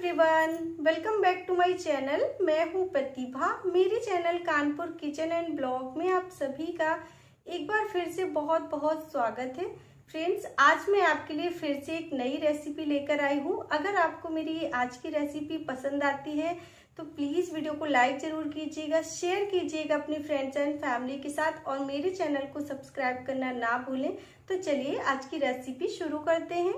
everyone welcome back to my channel मैं हूं प्रतिभा मेरे channel Kanpur kitchen and blog में आप सभी का एक बार फिर से बहुत बहुत स्वागत है फ्रेंड्स आज मैं आपके लिए फिर से एक नई रेसिपी लेकर आई हूं अगर आपको मेरी आज की रेसिपी पसंद आती है तो प्लीज़ वीडियो को लाइक ज़रूर कीजिएगा शेयर कीजिएगा अपने फ्रेंड्स एंड फैमिली के साथ और मेरे चैनल को सब्सक्राइब करना ना भूलें तो चलिए आज की रेसिपी शुरू करते हैं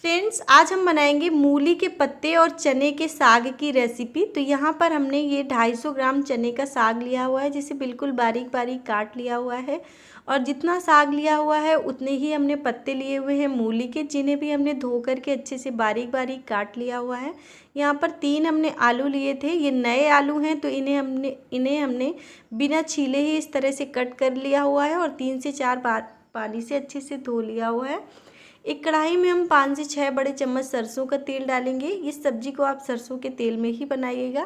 फ्रेंड्स आज हम बनाएंगे मूली के पत्ते और चने के साग की रेसिपी तो यहाँ पर हमने ये 250 ग्राम चने का साग लिया हुआ है जिसे बिल्कुल बारीक बारीक काट लिया हुआ है और जितना साग लिया हुआ है उतने ही हमने पत्ते लिए हुए हैं मूली के जिन्हें भी हमने धो कर के अच्छे से बारीक बारीक काट लिया हुआ है यहाँ पर तीन हमने आलू लिए थे ये नए आलू हैं तो इन्हें हमने इन्हें हमने बिना छीले ही इस तरह से कट कर लिया हुआ है और तीन से चार बार पानी से अच्छे से धो लिया हुआ है एक कढ़ाई में हम पाँच से छः बड़े चम्मच सरसों का तेल डालेंगे इस सब्जी को आप सरसों के तेल में ही बनाइएगा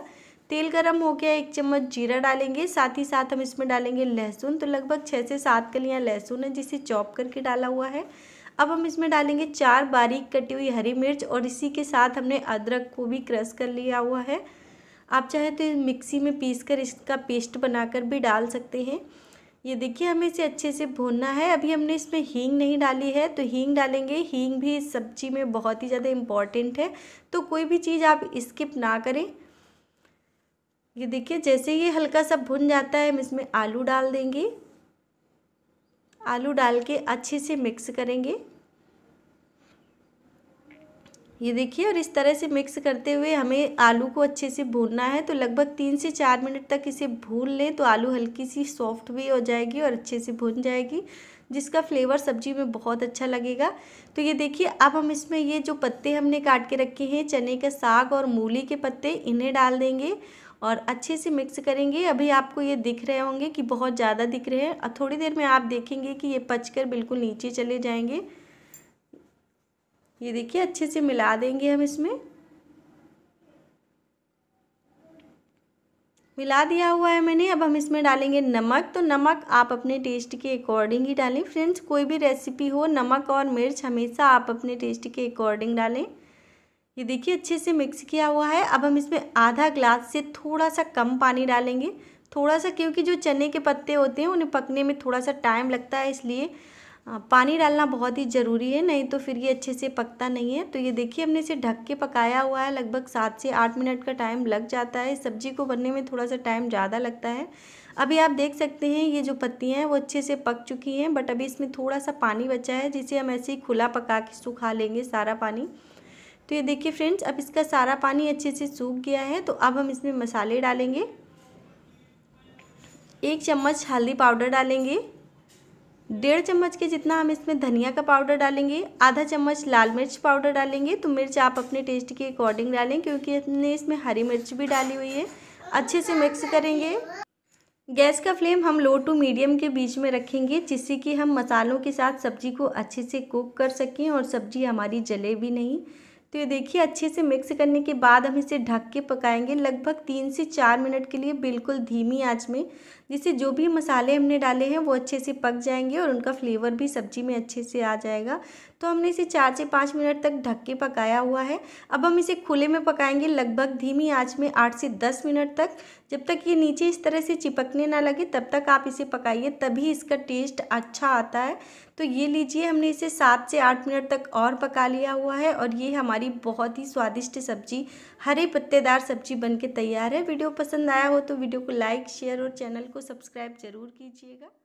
तेल गरम हो गया एक चम्मच जीरा डालेंगे साथ ही साथ हम इसमें डालेंगे लहसुन तो लगभग छः से सात कलियाँ लहसुन है जिसे चॉप करके डाला हुआ है अब हम इसमें डालेंगे चार बारीक कटी हुई हरी मिर्च और इसी के साथ हमने अदरक को भी क्रश कर लिया हुआ है आप चाहे तो मिक्सी में पीस कर इसका पेस्ट बनाकर भी डाल सकते हैं ये देखिए हमें इसे अच्छे से भूनना है अभी हमने इसमें हींग नहीं डाली है तो हींग डालेंगे हींग भी इस सब्जी में बहुत ही ज़्यादा इम्पॉर्टेंट है तो कोई भी चीज़ आप स्किप ना करें ये देखिए जैसे ये हल्का सा भुन जाता है हम इसमें आलू डाल देंगे आलू डाल के अच्छे से मिक्स करेंगे ये देखिए और इस तरह से मिक्स करते हुए हमें आलू को अच्छे से भूनना है तो लगभग तीन से चार मिनट तक इसे भून लें तो आलू हल्की सी सॉफ्ट भी हो जाएगी और अच्छे से भून जाएगी जिसका फ्लेवर सब्जी में बहुत अच्छा लगेगा तो ये देखिए अब हम इसमें ये जो पत्ते हमने काट के रखे हैं चने का साग और मूली के पत्ते इन्हें डाल देंगे और अच्छे से मिक्स करेंगे अभी आपको ये दिख रहे होंगे कि बहुत ज़्यादा दिख रहे हैं और थोड़ी देर में आप देखेंगे कि ये पचकर बिल्कुल नीचे चले जाएंगे ये देखिए अच्छे से मिला देंगे हम इसमें मिला दिया हुआ है मैंने अब हम इसमें डालेंगे नमक तो नमक आप अपने टेस्ट के अकॉर्डिंग ही डालें फ्रेंड्स कोई भी रेसिपी हो नमक और मिर्च हमेशा आप अपने टेस्ट के अकॉर्डिंग डालें ये देखिए अच्छे से मिक्स किया हुआ है अब हम इसमें आधा ग्लास से थोड़ा सा कम पानी डालेंगे थोड़ा सा क्योंकि जो चने के पत्ते होते हैं उन्हें पकने में थोड़ा सा टाइम लगता है इसलिए हाँ, पानी डालना बहुत ही ज़रूरी है नहीं तो फिर ये अच्छे से पकता नहीं है तो ये देखिए हमने इसे ढक के पकाया हुआ है लगभग सात से आठ मिनट का टाइम लग जाता है सब्जी को बनने में थोड़ा सा टाइम ज़्यादा लगता है अभी आप देख सकते हैं ये जो पत्तियाँ हैं वो अच्छे से पक चुकी हैं बट अभी इसमें थोड़ा सा पानी बचा है जिसे हम ऐसे ही खुला पका के सुखा लेंगे सारा पानी तो ये देखिए फ्रेंड्स अब इसका सारा पानी अच्छे से सूख गया है तो अब हम इसमें मसाले डालेंगे एक चम्मच हल्दी पाउडर डालेंगे डेढ़ चम्मच के जितना हम इसमें धनिया का पाउडर डालेंगे आधा चम्मच लाल मिर्च पाउडर डालेंगे तो मिर्च आप अपने टेस्ट के अकॉर्डिंग डालें क्योंकि हमने इसमें हरी मिर्च भी डाली हुई है अच्छे से मिक्स करेंगे गैस का फ्लेम हम लो टू मीडियम के बीच में रखेंगे जिससे कि हम मसालों के साथ सब्जी को अच्छे से कुक कर सकें और सब्जी हमारी जले भी नहीं तो ये देखिए अच्छे से मिक्स करने के बाद हम इसे ढक के पकाएंगे लगभग तीन से चार मिनट के लिए बिल्कुल धीमी आंच में जिससे जो भी मसाले हमने डाले हैं वो अच्छे से पक जाएंगे और उनका फ्लेवर भी सब्जी में अच्छे से आ जाएगा तो हमने इसे चार से पाँच मिनट तक ढक के पकाया हुआ है अब हम इसे खुले में पकाएंगे लगभग धीमी आँच में आठ से दस मिनट तक जब तक ये नीचे इस तरह से चिपकने ना लगे तब तक आप इसे पकाइए तभी इसका टेस्ट अच्छा आता है तो ये लीजिए हमने इसे सात से आठ मिनट तक और पका लिया हुआ है और ये हमारी हमारी बहुत ही स्वादिष्ट सब्जी हरे पत्तेदार सब्जी बनके तैयार है वीडियो पसंद आया हो तो वीडियो को लाइक शेयर और चैनल को सब्सक्राइब जरूर कीजिएगा